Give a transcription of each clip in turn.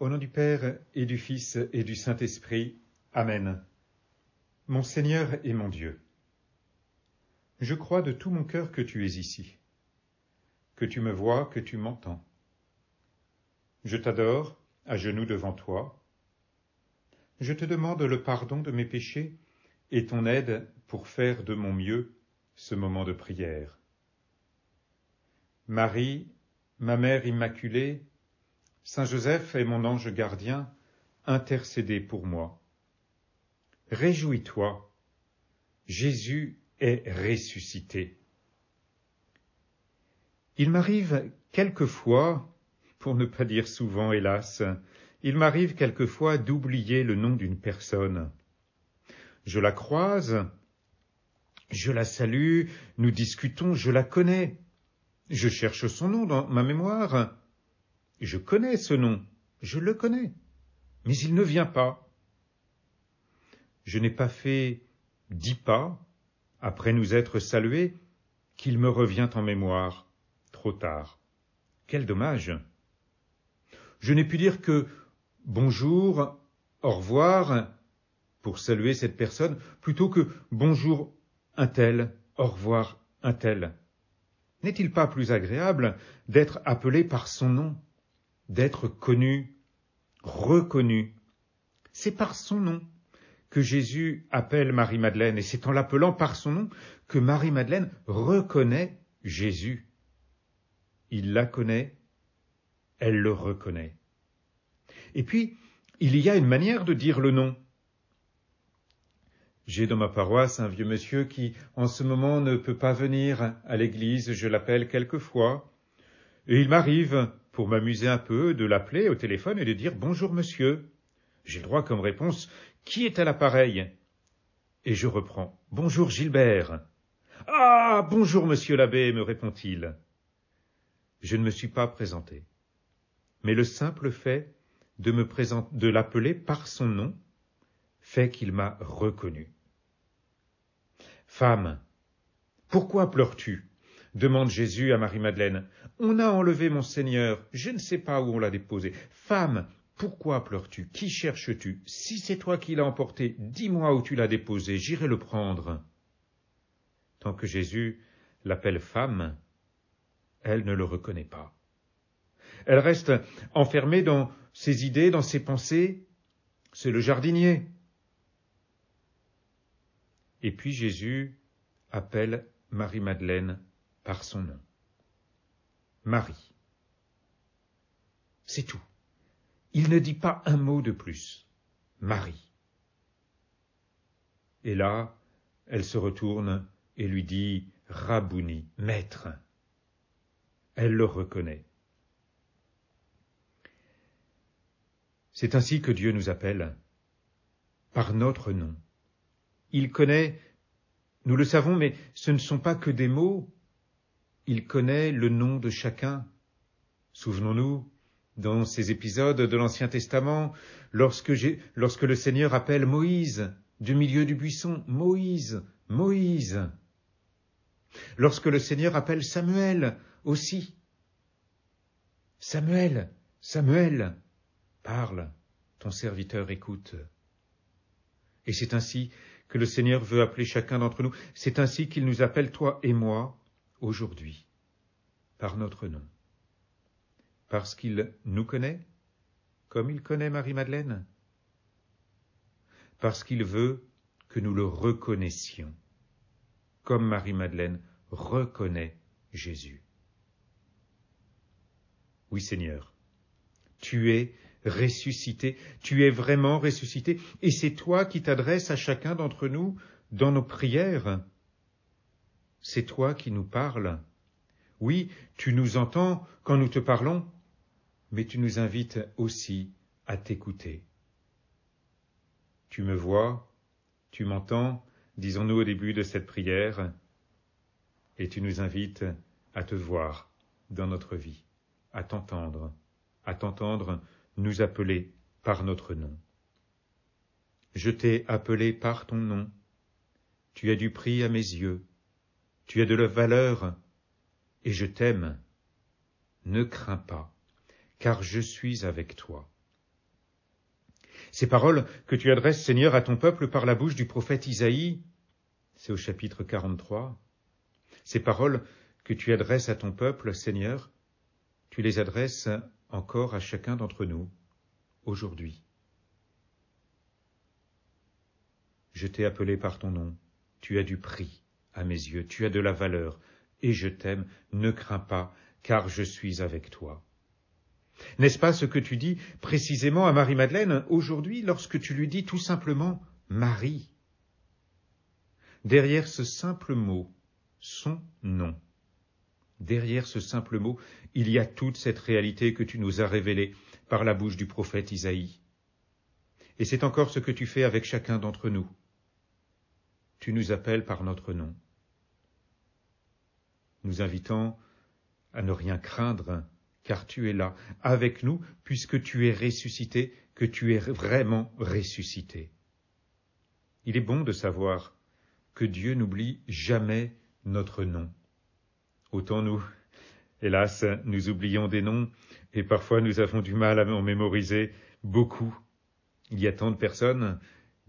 Au nom du Père et du Fils et du Saint-Esprit. Amen. Mon Seigneur et mon Dieu, je crois de tout mon cœur que tu es ici, que tu me vois, que tu m'entends. Je t'adore, à genoux devant toi. Je te demande le pardon de mes péchés et ton aide pour faire de mon mieux ce moment de prière. Marie, ma mère immaculée, Saint Joseph est mon ange gardien, intercédez pour moi. Réjouis-toi, Jésus est ressuscité. Il m'arrive quelquefois, pour ne pas dire souvent hélas, il m'arrive quelquefois d'oublier le nom d'une personne. Je la croise, je la salue, nous discutons, je la connais. Je cherche son nom dans ma mémoire, je connais ce nom, je le connais, mais il ne vient pas. Je n'ai pas fait dix pas, après nous être salués, qu'il me revient en mémoire, trop tard. Quel dommage. Je n'ai pu dire que bonjour, au revoir, pour saluer cette personne, plutôt que bonjour un tel, au revoir un tel. N'est-il pas plus agréable d'être appelé par son nom d'être connu, reconnu. C'est par son nom que Jésus appelle Marie-Madeleine, et c'est en l'appelant par son nom que Marie-Madeleine reconnaît Jésus. Il la connaît, elle le reconnaît. Et puis, il y a une manière de dire le nom. J'ai dans ma paroisse un vieux monsieur qui, en ce moment, ne peut pas venir à l'église, je l'appelle quelquefois, et il m'arrive pour m'amuser un peu, de l'appeler au téléphone et de dire Bonjour monsieur. J'ai le droit comme réponse Qui est à l'appareil Et je reprends Bonjour Gilbert. Ah. Bonjour monsieur l'abbé, me répond il. Je ne me suis pas présenté. Mais le simple fait de me présenter, de l'appeler par son nom fait qu'il m'a reconnu. Femme, pourquoi pleures tu? demande Jésus à Marie-Madeleine. On a enlevé mon Seigneur, je ne sais pas où on l'a déposé. Femme, pourquoi pleures-tu Qui cherches-tu Si c'est toi qui l'as emporté, dis-moi où tu l'as déposé, j'irai le prendre. Tant que Jésus l'appelle femme, elle ne le reconnaît pas. Elle reste enfermée dans ses idées, dans ses pensées. C'est le jardinier. Et puis Jésus appelle Marie-Madeleine par son nom. Marie. C'est tout. Il ne dit pas un mot de plus. Marie. Et là, elle se retourne et lui dit Rabouni, maître. Elle le reconnaît. C'est ainsi que Dieu nous appelle, par notre nom. Il connaît, nous le savons, mais ce ne sont pas que des mots, il connaît le nom de chacun. Souvenons-nous, dans ces épisodes de l'Ancien Testament, lorsque, lorsque le Seigneur appelle Moïse du milieu du buisson, Moïse, Moïse. Lorsque le Seigneur appelle Samuel aussi, Samuel, Samuel, parle, ton serviteur écoute. Et c'est ainsi que le Seigneur veut appeler chacun d'entre nous, c'est ainsi qu'il nous appelle toi et moi, aujourd'hui, par notre nom. Parce qu'il nous connaît, comme il connaît Marie-Madeleine. Parce qu'il veut que nous le reconnaissions, comme Marie-Madeleine reconnaît Jésus. Oui Seigneur, tu es ressuscité, tu es vraiment ressuscité, et c'est toi qui t'adresses à chacun d'entre nous dans nos prières c'est toi qui nous parles. Oui, tu nous entends quand nous te parlons, mais tu nous invites aussi à t'écouter. Tu me vois, tu m'entends, disons-nous au début de cette prière, et tu nous invites à te voir dans notre vie, à t'entendre, à t'entendre nous appeler par notre nom. Je t'ai appelé par ton nom, tu as du prix à mes yeux, tu as de la valeur et je t'aime. Ne crains pas, car je suis avec toi. Ces paroles que tu adresses, Seigneur, à ton peuple par la bouche du prophète Isaïe, c'est au chapitre 43. Ces paroles que tu adresses à ton peuple, Seigneur, tu les adresses encore à chacun d'entre nous, aujourd'hui. Je t'ai appelé par ton nom, tu as du prix à mes yeux, tu as de la valeur, et je t'aime, ne crains pas, car je suis avec toi. N'est-ce pas ce que tu dis précisément à Marie-Madeleine aujourd'hui lorsque tu lui dis tout simplement Marie Derrière ce simple mot, son nom. Derrière ce simple mot, il y a toute cette réalité que tu nous as révélée par la bouche du prophète Isaïe. Et c'est encore ce que tu fais avec chacun d'entre nous tu nous appelles par notre nom, nous invitant à ne rien craindre, car tu es là, avec nous, puisque tu es ressuscité, que tu es vraiment ressuscité. Il est bon de savoir que Dieu n'oublie jamais notre nom. Autant nous, hélas, nous oublions des noms, et parfois nous avons du mal à en mémoriser beaucoup. Il y a tant de personnes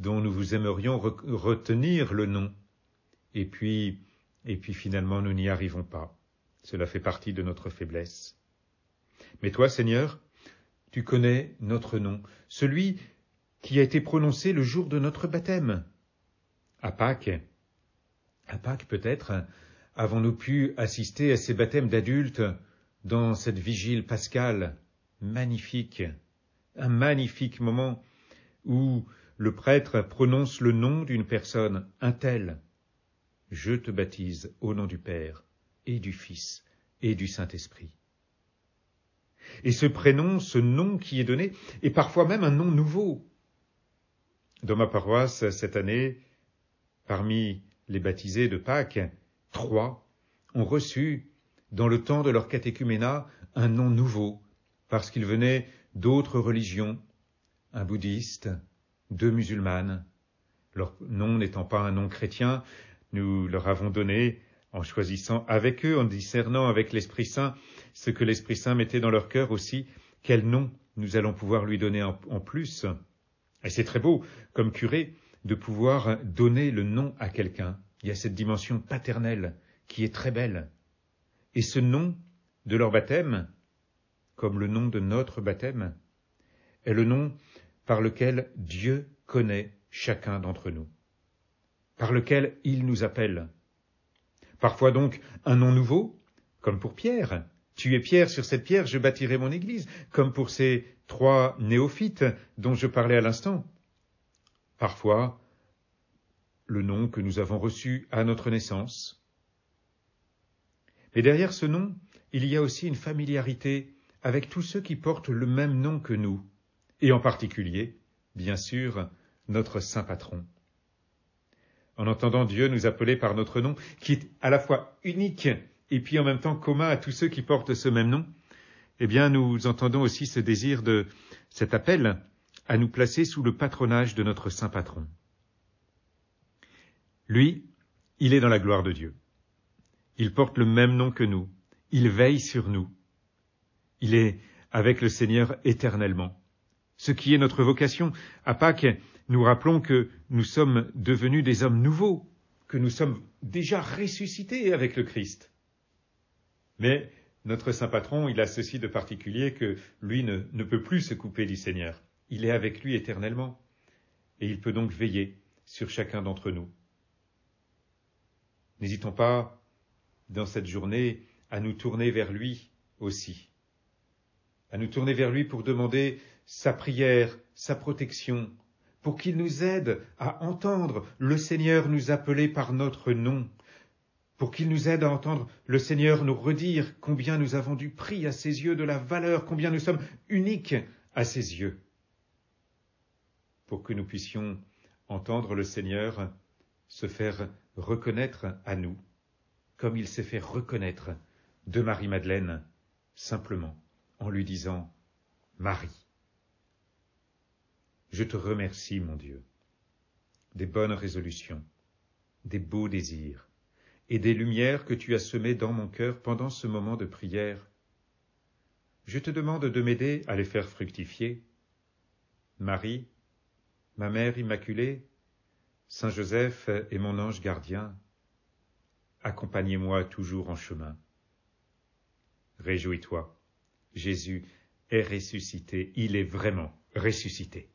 dont nous vous aimerions retenir le nom. Et puis, et puis finalement nous n'y arrivons pas. Cela fait partie de notre faiblesse. Mais toi, Seigneur, tu connais notre nom, celui qui a été prononcé le jour de notre baptême. À Pâques, à Pâques peut-être, avons-nous pu assister à ces baptêmes d'adultes dans cette vigile pascale magnifique, un magnifique moment où le prêtre prononce le nom d'une personne, un tel. Je te baptise au nom du Père, et du Fils, et du Saint-Esprit. Et ce prénom, ce nom qui est donné, est parfois même un nom nouveau. Dans ma paroisse, cette année, parmi les baptisés de Pâques, trois ont reçu, dans le temps de leur catéchuménat, un nom nouveau, parce qu'ils venaient d'autres religions, un bouddhiste, deux musulmanes. Leur nom n'étant pas un nom chrétien, nous leur avons donné, en choisissant avec eux, en discernant avec l'Esprit Saint, ce que l'Esprit Saint mettait dans leur cœur aussi, quel nom nous allons pouvoir lui donner en, plus. Et c'est très beau, comme curé, de pouvoir donner le nom à quelqu'un. Il y a cette dimension paternelle qui est très belle. Et ce nom de leur baptême, comme le nom de notre baptême, est le nom par lequel Dieu connaît chacun d'entre nous, par lequel il nous appelle. Parfois donc un nom nouveau, comme pour Pierre. Tu es Pierre, sur cette pierre je bâtirai mon Église, comme pour ces trois néophytes dont je parlais à l'instant. Parfois le nom que nous avons reçu à notre naissance. Mais derrière ce nom, il y a aussi une familiarité avec tous ceux qui portent le même nom que nous, et en particulier, bien sûr, notre Saint Patron. En entendant Dieu nous appeler par notre nom, qui est à la fois unique et puis en même temps commun à tous ceux qui portent ce même nom, eh bien nous entendons aussi ce désir de cet appel à nous placer sous le patronage de notre Saint Patron. Lui, il est dans la gloire de Dieu. Il porte le même nom que nous, il veille sur nous, il est avec le Seigneur éternellement ce qui est notre vocation. À Pâques, nous rappelons que nous sommes devenus des hommes nouveaux, que nous sommes déjà ressuscités avec le Christ. Mais notre saint patron, il a ceci de particulier que lui ne, peut plus se couper du Seigneur. Il est avec lui éternellement. Et il peut donc veiller sur chacun d'entre nous. N'hésitons pas, dans cette journée, à nous tourner vers lui aussi, à nous tourner vers lui pour demander sa prière, sa protection, pour qu'il nous aide à entendre le Seigneur nous appeler par notre nom, pour qu'il nous aide à entendre le Seigneur nous redire combien nous avons du prix à ses yeux, de la valeur, combien nous sommes uniques à ses yeux, pour que nous puissions entendre le Seigneur se faire reconnaître à nous, comme il s'est fait reconnaître de Marie-Madeleine, simplement en lui disant Marie. Je te remercie, mon Dieu. Des bonnes résolutions, des beaux désirs, et des lumières que tu as semées dans mon cœur pendant ce moment de prière, je te demande de m'aider à les faire fructifier. Marie, ma Mère Immaculée, Saint Joseph et mon ange gardien, accompagnez-moi toujours en chemin. Réjouis-toi, Jésus est ressuscité, il est vraiment ressuscité.